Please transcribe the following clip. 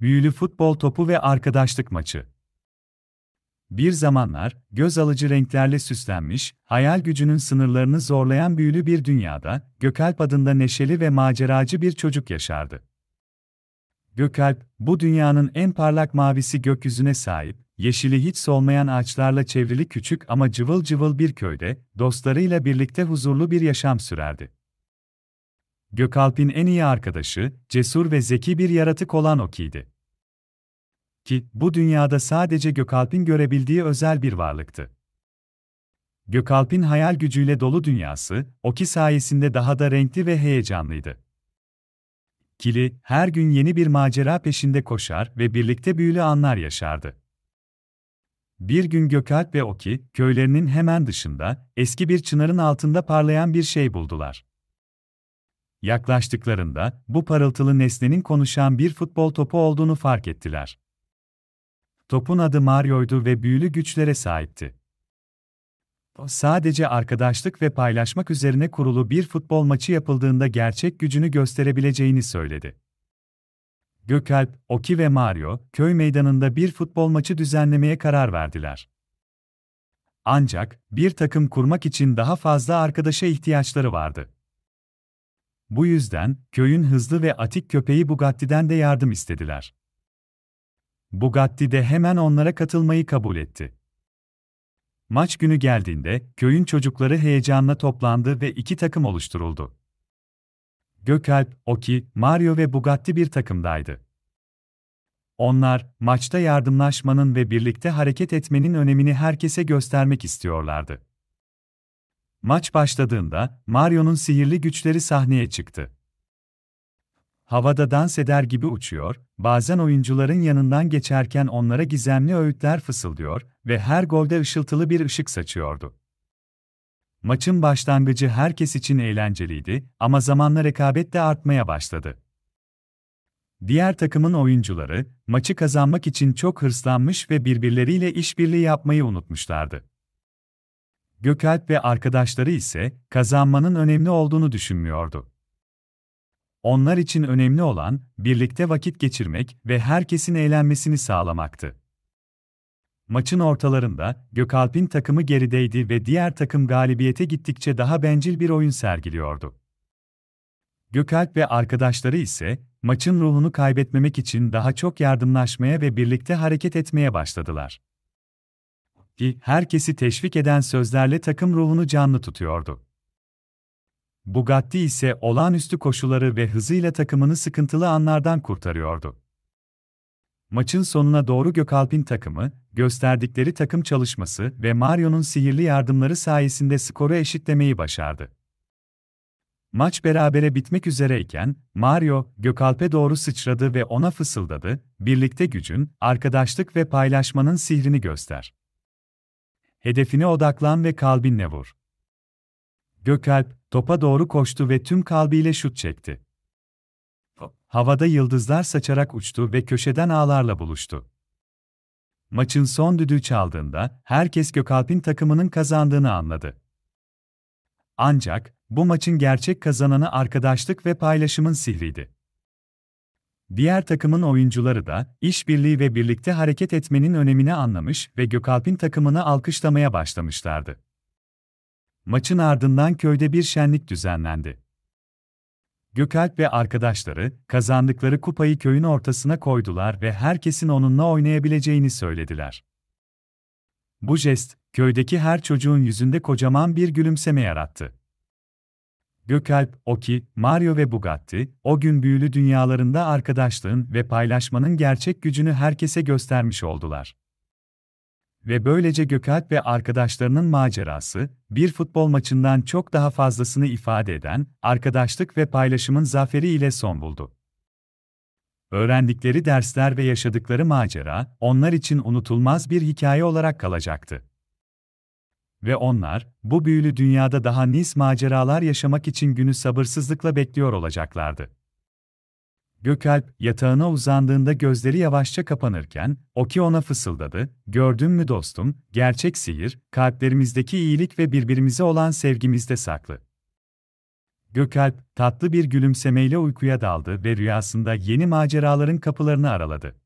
Büyülü futbol topu ve arkadaşlık maçı. Bir zamanlar, göz alıcı renklerle süslenmiş, hayal gücünün sınırlarını zorlayan büyülü bir dünyada, Gökalp adında neşeli ve maceracı bir çocuk yaşardı. Gökalp, bu dünyanın en parlak mavisi gökyüzüne sahip, yeşili hiç solmayan ağaçlarla çevrili küçük ama cıvıl cıvıl bir köyde, dostlarıyla birlikte huzurlu bir yaşam sürerdi. Gökalp'in en iyi arkadaşı, cesur ve zeki bir yaratık olan Oki'ydi. Ki, bu dünyada sadece Gökalp'in görebildiği özel bir varlıktı. Gökalp'in hayal gücüyle dolu dünyası, Oki sayesinde daha da renkli ve heyecanlıydı. Kili, her gün yeni bir macera peşinde koşar ve birlikte büyülü anlar yaşardı. Bir gün Gökalp ve Oki, köylerinin hemen dışında, eski bir çınarın altında parlayan bir şey buldular. Yaklaştıklarında bu parıltılı nesnenin konuşan bir futbol topu olduğunu fark ettiler. Topun adı Mario'ydu ve büyülü güçlere sahipti. Sadece arkadaşlık ve paylaşmak üzerine kurulu bir futbol maçı yapıldığında gerçek gücünü gösterebileceğini söyledi. Gökalp, Oki ve Mario, köy meydanında bir futbol maçı düzenlemeye karar verdiler. Ancak, bir takım kurmak için daha fazla arkadaşa ihtiyaçları vardı. Bu yüzden, köyün hızlı ve atik köpeği Bugatti'den de yardım istediler. Bugatti de hemen onlara katılmayı kabul etti. Maç günü geldiğinde, köyün çocukları heyecanla toplandı ve iki takım oluşturuldu. Gökalp, Oki, Mario ve Bugatti bir takımdaydı. Onlar, maçta yardımlaşmanın ve birlikte hareket etmenin önemini herkese göstermek istiyorlardı. Maç başladığında, Mario'nun sihirli güçleri sahneye çıktı. Havada dans eder gibi uçuyor, bazen oyuncuların yanından geçerken onlara gizemli öğütler fısıldıyor ve her golde ışıltılı bir ışık saçıyordu. Maçın başlangıcı herkes için eğlenceliydi ama zamanla rekabet de artmaya başladı. Diğer takımın oyuncuları maçı kazanmak için çok hırslanmış ve birbirleriyle işbirliği yapmayı unutmuşlardı. Gökalp ve arkadaşları ise kazanmanın önemli olduğunu düşünmüyordu. Onlar için önemli olan birlikte vakit geçirmek ve herkesin eğlenmesini sağlamaktı. Maçın ortalarında Gökalp'in takımı gerideydi ve diğer takım galibiyete gittikçe daha bencil bir oyun sergiliyordu. Gökalp ve arkadaşları ise maçın ruhunu kaybetmemek için daha çok yardımlaşmaya ve birlikte hareket etmeye başladılar ki herkesi teşvik eden sözlerle takım ruhunu canlı tutuyordu. Bugatti ise olağanüstü koşulları ve hızıyla takımını sıkıntılı anlardan kurtarıyordu. Maçın sonuna doğru Gökalp'in takımı, gösterdikleri takım çalışması ve Mario'nun sihirli yardımları sayesinde skoru eşitlemeyi başardı. Maç berabere bitmek üzereyken, Mario, Gökalp'e doğru sıçradı ve ona fısıldadı, birlikte gücün, arkadaşlık ve paylaşmanın sihrini göster hedefine odaklan ve kalbinle vur. Gökalp, topa doğru koştu ve tüm kalbiyle şut çekti. Havada yıldızlar saçarak uçtu ve köşeden ağlarla buluştu. Maçın son düdüğü çaldığında herkes Gökalp'in takımının kazandığını anladı. Ancak bu maçın gerçek kazananı arkadaşlık ve paylaşımın sihriydi. Diğer takımın oyuncuları da işbirliği ve birlikte hareket etmenin önemini anlamış ve Gökalp'in takımını alkışlamaya başlamışlardı. Maçın ardından köyde bir şenlik düzenlendi. Gökalp ve arkadaşları kazandıkları kupayı köyün ortasına koydular ve herkesin onunla oynayabileceğini söylediler. Bu jest köydeki her çocuğun yüzünde kocaman bir gülümseme yarattı. Gökalp, Oki, Mario ve Bugatti, o gün büyülü dünyalarında arkadaşlığın ve paylaşmanın gerçek gücünü herkese göstermiş oldular. Ve böylece Gökalp ve arkadaşlarının macerası, bir futbol maçından çok daha fazlasını ifade eden, arkadaşlık ve paylaşımın zaferi ile son buldu. Öğrendikleri dersler ve yaşadıkları macera, onlar için unutulmaz bir hikaye olarak kalacaktı. Ve onlar, bu büyülü dünyada daha nice maceralar yaşamak için günü sabırsızlıkla bekliyor olacaklardı. Gökalp, yatağına uzandığında gözleri yavaşça kapanırken, Oki ona fısıldadı, ''Gördün mü dostum, gerçek sihir, kalplerimizdeki iyilik ve birbirimize olan sevgimizde saklı.'' Gökalp, tatlı bir gülümsemeyle uykuya daldı ve rüyasında yeni maceraların kapılarını araladı.